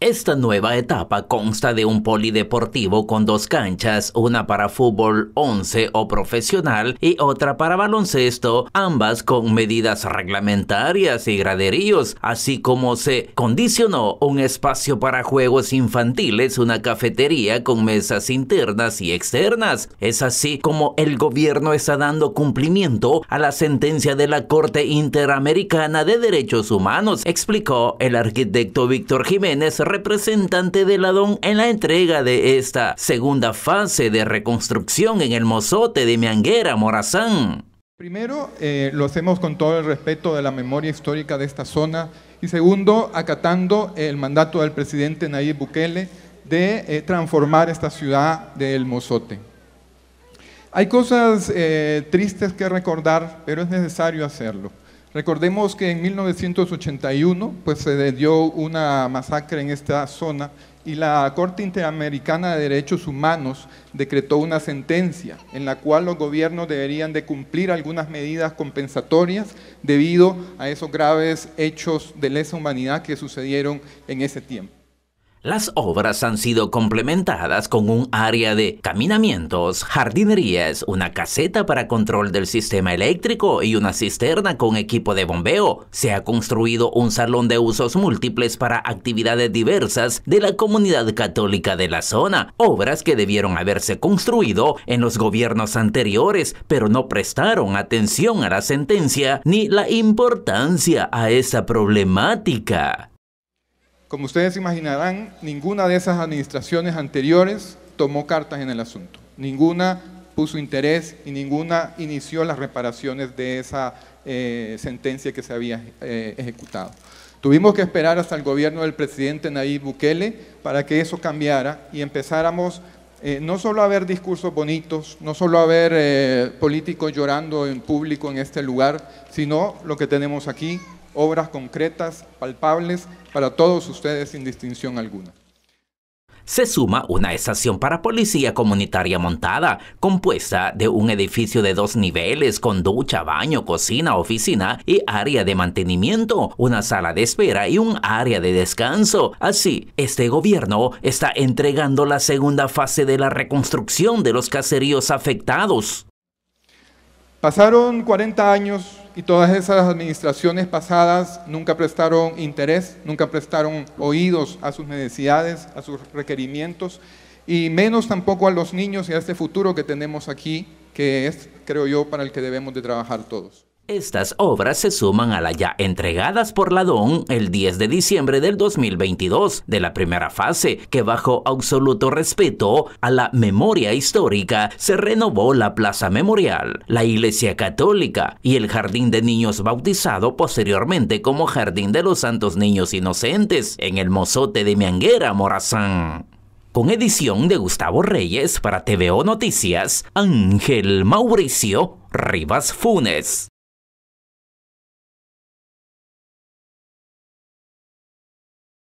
Esta nueva etapa consta de un polideportivo con dos canchas, una para fútbol 11 o profesional y otra para baloncesto, ambas con medidas reglamentarias y graderíos, así como se condicionó un espacio para juegos infantiles, una cafetería con mesas internas y externas. Es así como el gobierno está dando cumplimiento a la sentencia de la Corte Interamericana de Derechos Humanos, explicó el arquitecto Víctor Jiménez representante de Ladón en la entrega de esta segunda fase de reconstrucción en el mozote de Mianguera, Morazán. Primero, eh, lo hacemos con todo el respeto de la memoria histórica de esta zona y segundo, acatando el mandato del presidente Nayib Bukele de eh, transformar esta ciudad del Mozote. Hay cosas eh, tristes que recordar, pero es necesario hacerlo. Recordemos que en 1981 pues, se dio una masacre en esta zona y la Corte Interamericana de Derechos Humanos decretó una sentencia en la cual los gobiernos deberían de cumplir algunas medidas compensatorias debido a esos graves hechos de lesa humanidad que sucedieron en ese tiempo. Las obras han sido complementadas con un área de caminamientos, jardinerías, una caseta para control del sistema eléctrico y una cisterna con equipo de bombeo. Se ha construido un salón de usos múltiples para actividades diversas de la comunidad católica de la zona, obras que debieron haberse construido en los gobiernos anteriores, pero no prestaron atención a la sentencia ni la importancia a esa problemática. Como ustedes imaginarán, ninguna de esas administraciones anteriores tomó cartas en el asunto. Ninguna puso interés y ninguna inició las reparaciones de esa eh, sentencia que se había eh, ejecutado. Tuvimos que esperar hasta el gobierno del presidente Nayib Bukele para que eso cambiara y empezáramos eh, no solo a ver discursos bonitos, no solo a ver políticos llorando en público en este lugar, sino lo que tenemos aquí, obras concretas, palpables, para todos ustedes sin distinción alguna. Se suma una estación para policía comunitaria montada, compuesta de un edificio de dos niveles con ducha, baño, cocina, oficina y área de mantenimiento, una sala de espera y un área de descanso. Así, este gobierno está entregando la segunda fase de la reconstrucción de los caseríos afectados. Pasaron 40 años y todas esas administraciones pasadas nunca prestaron interés, nunca prestaron oídos a sus necesidades, a sus requerimientos, y menos tampoco a los niños y a este futuro que tenemos aquí, que es, creo yo, para el que debemos de trabajar todos. Estas obras se suman a las ya entregadas por Ladón el 10 de diciembre del 2022 de la primera fase, que bajo absoluto respeto a la memoria histórica se renovó la plaza memorial, la iglesia católica y el jardín de niños bautizado posteriormente como Jardín de los Santos Niños Inocentes en el mozote de Mianguera, Morazán. Con edición de Gustavo Reyes para TVO Noticias, Ángel Mauricio Rivas Funes.